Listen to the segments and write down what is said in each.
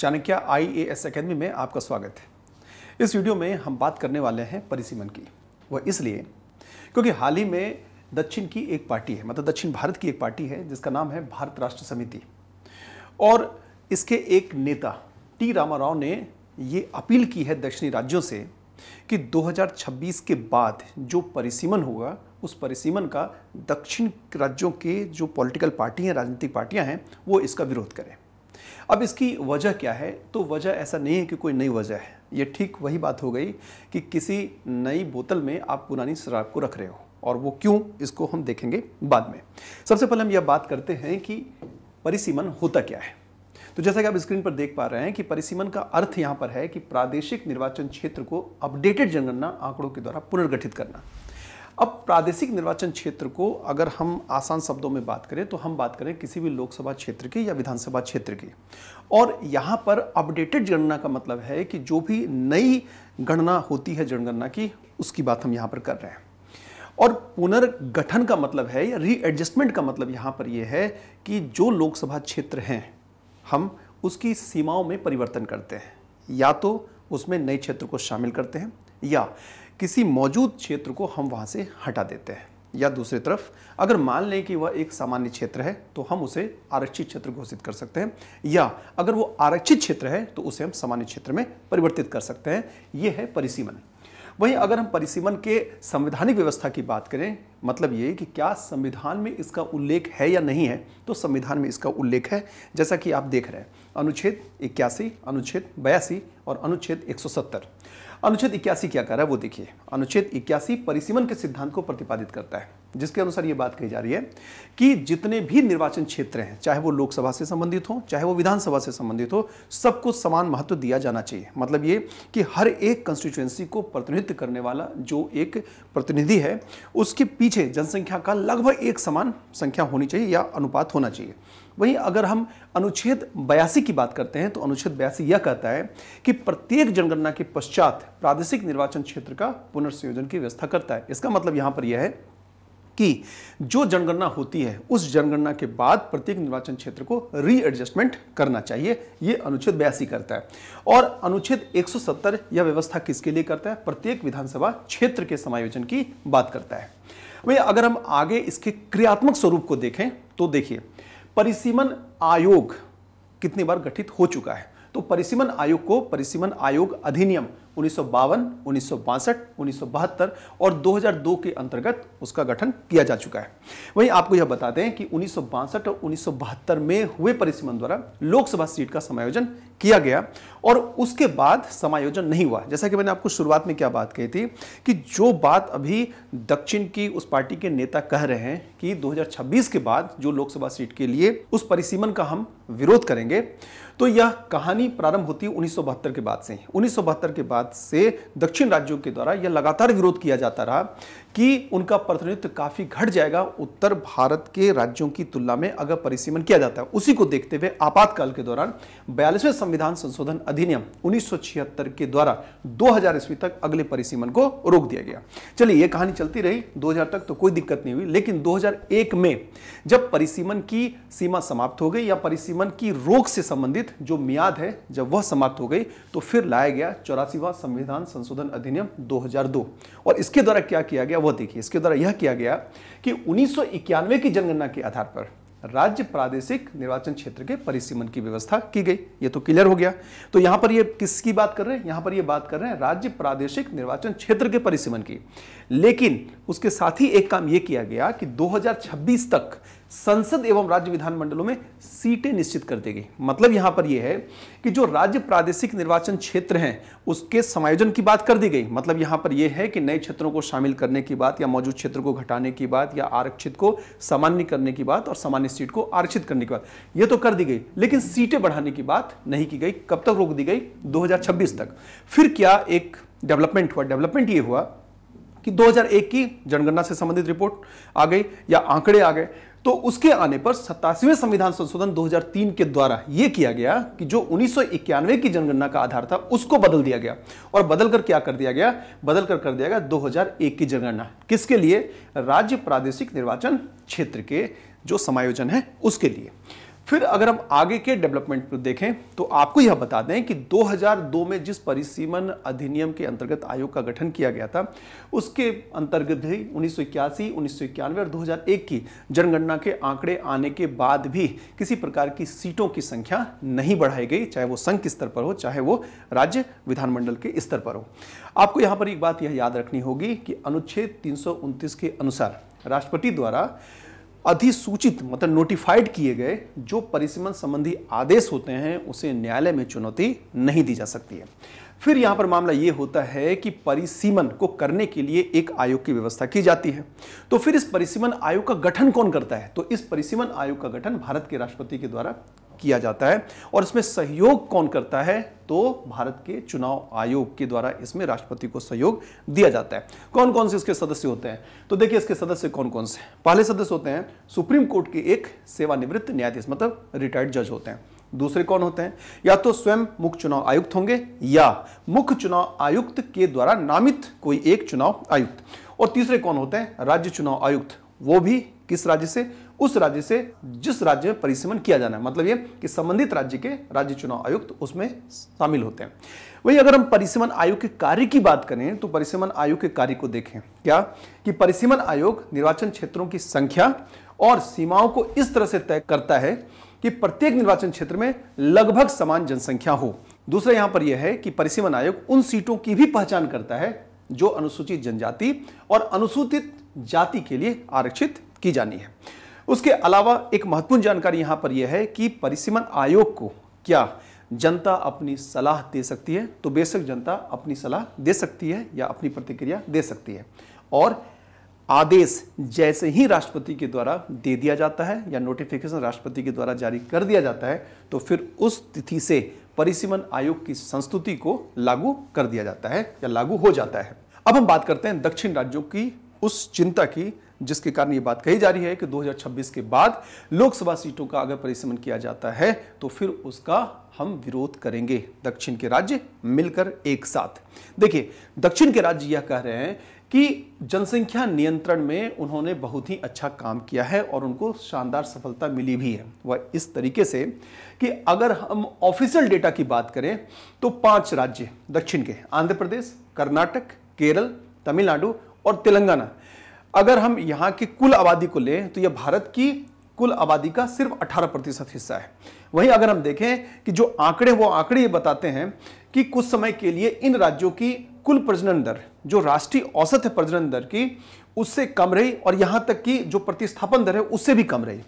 Chanakya I A S अकेदमी में आपका स्वागत है इस वीडियो में हम बात करने वाले हैं परिसीमन की वह इसलिए क्योंकि हाल ही में दक्षिण की एक पार्टी है मतलब दक्षिण भारत की एक पार्टी है जिसका नाम है भारत राष्ट्र समिति और इसके एक नेता टी राव ने ये अपील की है दक्षिणी राज्यों से कि 2026 के बाद जो परिसीमन होगा उस परिसीमन का दक्षिण राज्यों के जो पॉलिटिकल पार्टी हैं राजनीतिक पार्टियां हैं वो इसका विरोध करें अब इसकी वजह क्या है तो वजह ऐसा नहीं है कि कोई नई वजह है ये ठीक वही बात हो गई कि किसी नई बोतल में आप पुरानी शराब को रख रहे हो और वो क्यों इसको हम देखेंगे बाद में सबसे पहले हम यह बात करते हैं कि परिसीमन होता क्या है तो जैसा कि आप स्क्रीन पर देख पा रहे हैं कि परिसीमन का अर्थ यहां पर है कि प्रादेशिक निर्वाचन क्षेत्र को अपडेटेड जनगणना आंकड़ों के द्वारा पुनर्गठित करना अब प्रादेशिक निर्वाचन क्षेत्र को अगर हम आसान शब्दों में बात करें तो हम बात करें किसी भी लोकसभा क्षेत्र की या विधानसभा क्षेत्र की और यहाँ पर अपडेटेड जनगणना का मतलब है कि जो भी नई गणना होती है जनगणना की उसकी बात हम यहाँ पर कर रहे हैं और पुनर्गठन का मतलब है या रीएडजस्टमेंट का मतलब यहाँ पर यह है कि जो लोकसभा क्षेत्र हैं हम उसकी सीमाओं में परिवर्तन करते हैं या तो उसमें नए क्षेत्र को शामिल करते हैं या किसी मौजूद क्षेत्र को हम वहाँ से हटा देते हैं या दूसरी तरफ अगर मान लें कि वह एक सामान्य क्षेत्र है तो हम उसे आरक्षित क्षेत्र घोषित कर सकते हैं या अगर वो आरक्षित क्षेत्र है तो उसे हम सामान्य क्षेत्र में परिवर्तित कर सकते हैं ये है परिसीमन वहीं अगर हम परिसीमन के संवैधानिक व्यवस्था की बात करें मतलब ये कि क्या संविधान में इसका उल्लेख है या नहीं है तो संविधान में इसका उल्लेख है जैसा कि आप देख रहे हैं अनुच्छेद इक्यासी अनुच्छेद बयासी और अनुच्छेद 170 अनुच्छेद इक्यासी क्या कर रहा है वो देखिए अनुच्छेद इक्यासी परिसीमन के सिद्धांत को प्रतिपादित करता है जिसके अनुसार ये बात कही जा रही है कि जितने भी निर्वाचन क्षेत्र हैं चाहे वो लोकसभा से संबंधित हो चाहे वो विधानसभा से संबंधित हो सबको समान महत्व दिया जाना चाहिए मतलब ये कि हर एक कंस्टिट्यूएंसी को प्रतिनिधित्व करने वाला जो एक प्रतिनिधि है उसके पीछे जनसंख्या का लगभग एक समान संख्या होनी चाहिए या अनुपात होना चाहिए वहीं अगर हम अनुच्छेद बयासी की बात करते हैं तो अनुच्छेद बयासी यह कहता है कि प्रत्येक जनगणना के पश्चात प्रादेशिक निर्वाचन क्षेत्र का पुनर्संयोजन की व्यवस्था करता है इसका मतलब यहां पर यह है कि जो जनगणना होती है उस जनगणना के बाद प्रत्येक निर्वाचन क्षेत्र को रीएडजस्टमेंट करना चाहिए यह अनुच्छेद बयासी करता है और अनुच्छेद 170 यह व्यवस्था किसके लिए करता है प्रत्येक विधानसभा क्षेत्र के समायोजन की बात करता है वही अगर हम आगे इसके क्रियात्मक स्वरूप को देखें तो देखिए परिसीमन आयोग कितनी बार गठित हो चुका है तो परिसीमन आयोग को परिसीमन आयोग अधिनियम उन्नीस सौ बावन उन्नीस सौ और 2002 के अंतर्गत उसका गठन किया जा चुका है वहीं आपको यह बताते हैं कि उन्नीस और उन्नीस में हुए परिसीमन द्वारा लोकसभा सीट का समायोजन किया गया और उसके बाद समायोजन नहीं हुआ जैसा कि मैंने आपको शुरुआत में क्या बात कही थी कि जो बात अभी दक्षिण की उस पार्टी के नेता कह रहे हैं कि 2026 के बाद जो लोकसभा सीट के लिए उस परिसीमन का हम विरोध करेंगे तो यह कहानी प्रारंभ होती है उन्नीस के बाद से उन्नीस के बाद से दक्षिण राज्यों के द्वारा यह लगातार विरोध किया जाता रहा कि उनका प्रतिनिधित्व काफी घट जाएगा उत्तर भारत के राज्यों की तुलना में अगर परिसीमन किया जाता है उसी को देखते हुए आपातकाल के दौरान बयालीसवें संविधान संशोधन अधिनियम उन्नीस के द्वारा दो ईस्वी तक अगले परिसीमन को रोक दिया गया चलिए यह कहानी चलती रही 2000 तक तो कोई दिक्कत नहीं हुई लेकिन 2001 में जब परिसीमन की सीमा समाप्त हो गई या परिसीमन की रोक से संबंधित जो मियाद है जब वह समाप्त हो गई तो फिर लाया गया चौरासीवा संविधान संशोधन अधिनियम 2002 और इसके द्वारा क्या किया गया गया वो देखिए इसके द्वारा यह किया गया कि उन्नीस की जनगणना के आधार पर राज्य प्रादेशिक निर्वाचन क्षेत्र के परिसीमन की व्यवस्था की गई ये तो क्लियर हो गया तो यहां पर ये किसकी बात कर रहे हैं यहां पर ये बात कर रहे हैं राज्य प्रादेशिक निर्वाचन क्षेत्र के परिसीमन की लेकिन उसके साथ ही एक काम ये किया गया कि 2026 तक संसद एवं राज्य विधानमंडलों में सीटें निश्चित कर दी गई मतलब यहां पर यह है कि जो राज्य प्रादेशिक निर्वाचन क्षेत्र हैं उसके समायोजन की बात कर दी गई मतलब यहां पर यह है कि नए क्षेत्रों को शामिल करने की बात या मौजूद क्षेत्र को घटाने की बात या आरक्षित को सामान्य करने की बात और सामान्य सीट को आरक्षित करने की बात यह तो कर दी गई लेकिन सीटें बढ़ाने की बात नहीं की गई कब तक रोक दी गई दो तक फिर क्या एक डेवलपमेंट हुआ डेवलपमेंट ये हुआ कि 2001 की जनगणना से संबंधित रिपोर्ट आ गई या आंकड़े आ गए तो उसके आने पर सत्तासीवें संविधान संशोधन 2003 के द्वारा यह किया गया कि जो उन्नीस की जनगणना का आधार था उसको बदल दिया गया और बदलकर क्या कर दिया गया बदलकर कर कर दिया गया 2001 की जनगणना किसके लिए राज्य प्रादेशिक निर्वाचन क्षेत्र के जो समायोजन है उसके लिए फिर अगर हम आगे के डेवलपमेंट को देखें तो आपको यह बता दें कि 2002 में जिस परिसीमन अधिनियम के अंतर्गत आयोग का गठन किया गया था उसके अंतर्गत ही उन्नीस सौ और 2001 की जनगणना के आंकड़े आने के बाद भी किसी प्रकार की सीटों की संख्या नहीं बढ़ाई गई चाहे वो संघ के स्तर पर हो चाहे वो राज्य विधानमंडल के स्तर पर हो आपको यहाँ पर एक बात यह याद रखनी होगी कि अनुच्छेद तीन के अनुसार राष्ट्रपति द्वारा अधिसूचित मतलब नोटिफाइड किए गए जो परिसीमन संबंधी आदेश होते हैं उसे न्यायालय में चुनौती नहीं दी जा सकती है फिर यहाँ पर मामला ये होता है कि परिसीमन को करने के लिए एक आयोग की व्यवस्था की जाती है तो फिर इस परिसीमन आयोग का गठन कौन करता है तो इस परिसीमन आयोग का गठन भारत के राष्ट्रपति के द्वारा किया जाता है और इसमें सहयोग कौन करता है तो भारत के चुनाव आयोग के द्वारा इसमें राष्ट्रपति को सहयोग दिया जाता है कौन कौन से इसके सदस्य होते हैं तो देखिए इसके सदस्य कौन कौन से पहले सदस्य होते हैं सुप्रीम कोर्ट के एक सेवानिवृत्त न्यायाधीश मतलब रिटायर्ड जज होते हैं दूसरे कौन होते हैं या तो स्वयं मुख्य चुनाव आयुक्त होंगे या मुख्य चुनाव आयुक्त के द्वारा नामित कोई एक चुनाव आयुक्त और तीसरे कौन होते हैं राज्य चुनाव आयुक्त वो भी किस राज्य से उस राज्य से जिस राज्य में परिसीमन किया जाना है मतलब ये कि संबंधित राज्य के राज्य चुनाव आयुक्त उसमें शामिल होते हैं वहीं अगर हम परिसीमन आयोग के कार्य की बात करें तो परिसीमन आयोग के कार्य को देखें क्या कि परिसीमन आयोग निर्वाचन क्षेत्रों की संख्या और सीमाओं को इस तरह से तय करता है कि प्रत्येक निर्वाचन क्षेत्र में लगभग समान जनसंख्या हो दूसरा यहां पर यह है कि परिसीमन आयोग उन सीटों की भी पहचान करता है जो अनुसूचित जनजाति और अनुसूचित जाति के लिए आरक्षित की जानी है उसके अलावा एक महत्वपूर्ण जानकारी यहां पर यह है कि परिसीमन आयोग को क्या जनता अपनी सलाह दे सकती है तो बेशक जनता अपनी सलाह दे सकती है या अपनी प्रतिक्रिया दे सकती है और आदेश जैसे ही राष्ट्रपति के द्वारा दे दिया जाता है या नोटिफिकेशन राष्ट्रपति के द्वारा जारी कर दिया जाता है तो फिर उस तिथि से परिसीमन आयोग की संस्तुति को लागू कर दिया जाता है या लागू हो जाता है अब हम बात करते हैं दक्षिण राज्यों की उस चिंता की जिसके कारण ये बात कही जा रही है कि 2026 के बाद लोकसभा सीटों का अगर परिसमन किया जाता है तो फिर उसका हम विरोध करेंगे दक्षिण के राज्य मिलकर एक साथ देखिए दक्षिण के राज्य यह कह रहे हैं कि जनसंख्या नियंत्रण में उन्होंने बहुत ही अच्छा काम किया है और उनको शानदार सफलता मिली भी है वह इस तरीके से कि अगर हम ऑफिशियल डेटा की बात करें तो पांच राज्य दक्षिण के आंध्र प्रदेश कर्नाटक केरल तमिलनाडु और तेलंगाना अगर हम यहाँ की कुल आबादी को लें तो यह भारत की कुल आबादी का सिर्फ 18 प्रतिशत हिस्सा है वहीं अगर हम देखें कि जो आंकड़े वो आंकड़े ये बताते हैं कि कुछ समय के लिए इन राज्यों की कुल प्रजनन दर जो राष्ट्रीय औसत है प्रजनन दर की उससे कम रही और यहाँ तक कि जो प्रतिस्थापन दर है उससे भी कम रही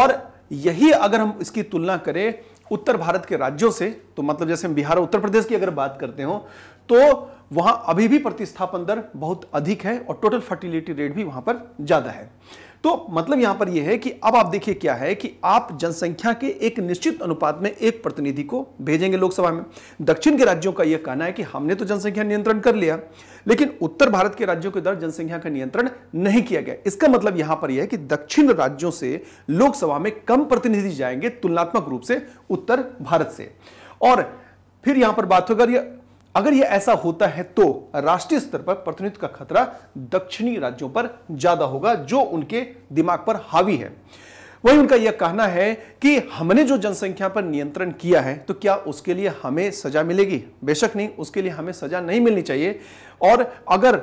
और यही अगर हम इसकी तुलना करें उत्तर भारत के राज्यों से तो मतलब जैसे हम बिहार और उत्तर प्रदेश की अगर बात करते हो तो वहां अभी भी प्रतिस्थापन दर बहुत अधिक है और टोटल फर्टिलिटी रेट भी वहां पर ज्यादा है तो मतलब यहां पर यह है कि अब आप देखिए क्या है कि आप जनसंख्या के एक निश्चित अनुपात में एक प्रतिनिधि को भेजेंगे लोकसभा में दक्षिण के राज्यों का यह कहना है कि हमने तो जनसंख्या नियंत्रण कर लिया लेकिन उत्तर भारत के राज्यों के दर जनसंख्या का नियंत्रण नहीं किया गया इसका मतलब यहां पर यह है कि दक्षिण राज्यों से लोकसभा में कम प्रतिनिधि जाएंगे तुलनात्मक रूप से उत्तर भारत से और फिर यहां पर बात होकर अगर यह ऐसा होता है तो राष्ट्रीय स्तर पर प्रतिनिधित्व का खतरा दक्षिणी राज्यों पर ज्यादा होगा जो उनके दिमाग पर हावी है वही उनका यह कहना है कि हमने जो जनसंख्या पर नियंत्रण किया है तो क्या उसके लिए हमें सजा मिलेगी बेशक नहीं उसके लिए हमें सजा नहीं मिलनी चाहिए और अगर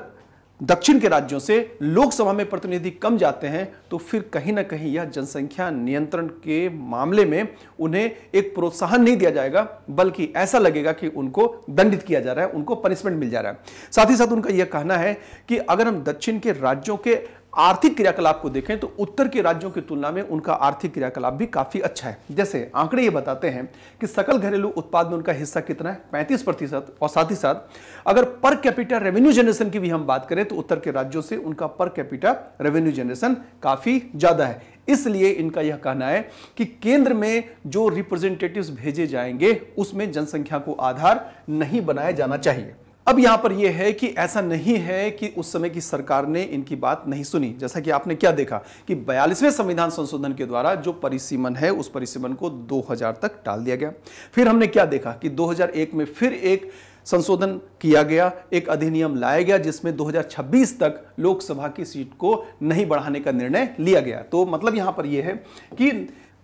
दक्षिण के राज्यों से लोकसभा में प्रतिनिधि कम जाते हैं तो फिर कहीं ना कहीं यह जनसंख्या नियंत्रण के मामले में उन्हें एक प्रोत्साहन नहीं दिया जाएगा बल्कि ऐसा लगेगा कि उनको दंडित किया जा रहा है उनको पनिशमेंट मिल जा रहा है साथ ही साथ उनका यह कहना है कि अगर हम दक्षिण के राज्यों के आर्थिक क्रियाकलाप को देखें तो उत्तर के राज्यों की तुलना में उनका आर्थिक क्रियाकलाप भी काफी अच्छा है जैसे आंकड़े ये बताते हैं कि सकल घरेलू उत्पाद में उनका हिस्सा कितना है 35 प्रतिशत और साथ ही साथ अगर पर कैपिटा रेवेन्यू जनरेशन की भी हम बात करें तो उत्तर के राज्यों से उनका पर कैपिटा रेवेन्यू जनरेशन काफी ज्यादा है इसलिए इनका यह कहना है कि केंद्र में जो रिप्रेजेंटेटिव भेजे जाएंगे उसमें जनसंख्या को आधार नहीं बनाया जाना चाहिए अब यहां पर यह है कि ऐसा नहीं है कि उस समय की सरकार ने इनकी बात नहीं सुनी जैसा कि आपने क्या देखा कि बयालीसवें संविधान संशोधन के द्वारा जो परिसीमन है उस परिसीमन को 2000 तक टाल दिया गया फिर हमने क्या देखा कि 2001 में फिर एक संशोधन किया गया एक अधिनियम लाया गया जिसमें 2026 तक लोकसभा की सीट को नहीं बढ़ाने का निर्णय लिया गया तो मतलब यहां पर यह है कि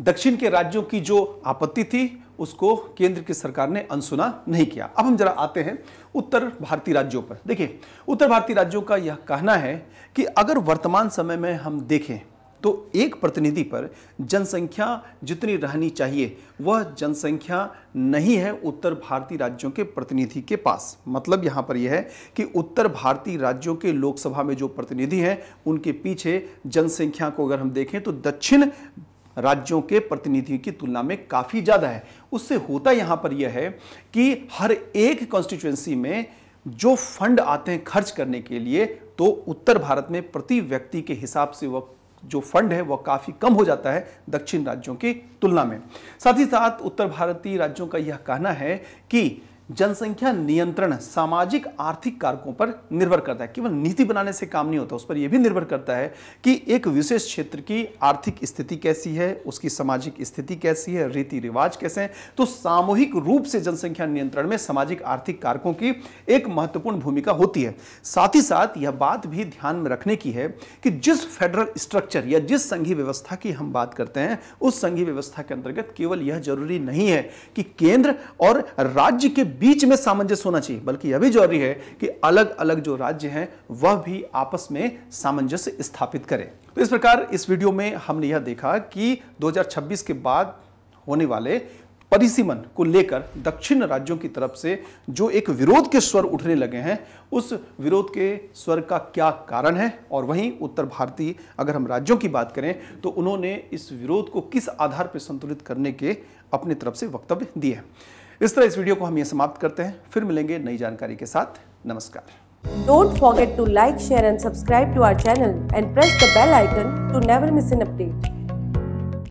दक्षिण के राज्यों की जो आपत्ति थी उसको केंद्र की सरकार ने अनसुना नहीं किया अब हम जरा आते हैं उत्तर भारतीय राज्यों पर देखिए उत्तर भारतीय राज्यों का यह कहना है कि अगर वर्तमान समय में हम देखें तो एक प्रतिनिधि पर जनसंख्या जितनी रहनी चाहिए वह जनसंख्या नहीं है उत्तर भारतीय राज्यों के प्रतिनिधि के पास मतलब यहाँ पर यह है कि उत्तर भारतीय राज्यों के लोकसभा में जो प्रतिनिधि हैं उनके पीछे जनसंख्या को अगर हम देखें तो दक्षिण राज्यों के प्रतिनिधियों की तुलना में काफ़ी ज़्यादा है उससे होता यहाँ पर यह है कि हर एक कॉन्स्टिट्यूएंसी में जो फंड आते हैं खर्च करने के लिए तो उत्तर भारत में प्रति व्यक्ति के हिसाब से वह जो फंड है वह काफ़ी कम हो जाता है दक्षिण राज्यों की तुलना में साथ ही साथ उत्तर भारतीय राज्यों का यह कहना है कि जनसंख्या नियंत्रण सामाजिक आर्थिक कारकों पर निर्भर करता है केवल नीति बनाने से काम नहीं होता उस पर यह भी निर्भर करता है कि एक विशेष क्षेत्र की आर्थिक स्थिति कैसी है उसकी सामाजिक स्थिति कैसी है रीति रिवाज कैसे हैं तो सामूहिक रूप से जनसंख्या नियंत्रण में सामाजिक आर्थिक कारकों की एक महत्वपूर्ण भूमिका होती है साथ ही साथ यह बात भी ध्यान में रखने की है कि जिस फेडरल स्ट्रक्चर या जिस संघीय व्यवस्था की हम बात करते हैं उस संघीय व्यवस्था के अंतर्गत केवल यह जरूरी नहीं है कि केंद्र और राज्य के बीच में सामंजस्य होना चाहिए बल्कि यह भी जरूरी है कि अलग अलग जो राज्य हैं वह भी आपस में सामंजस्य स्थापित करें तो इस प्रकार इस वीडियो में हमने यह देखा कि 2026 के बाद होने वाले परिसीमन को लेकर दक्षिण राज्यों की तरफ से जो एक विरोध के स्वर उठने लगे हैं उस विरोध के स्वर का क्या कारण है और वहीं उत्तर भारतीय अगर हम राज्यों की बात करें तो उन्होंने इस विरोध को किस आधार पर संतुलित करने के अपनी तरफ से वक्तव्य दिए हैं इस तरह इस वीडियो को हम ये समाप्त करते हैं फिर मिलेंगे नई जानकारी के साथ नमस्कार don't forget to like share and subscribe to our channel and press the bell icon to never miss an update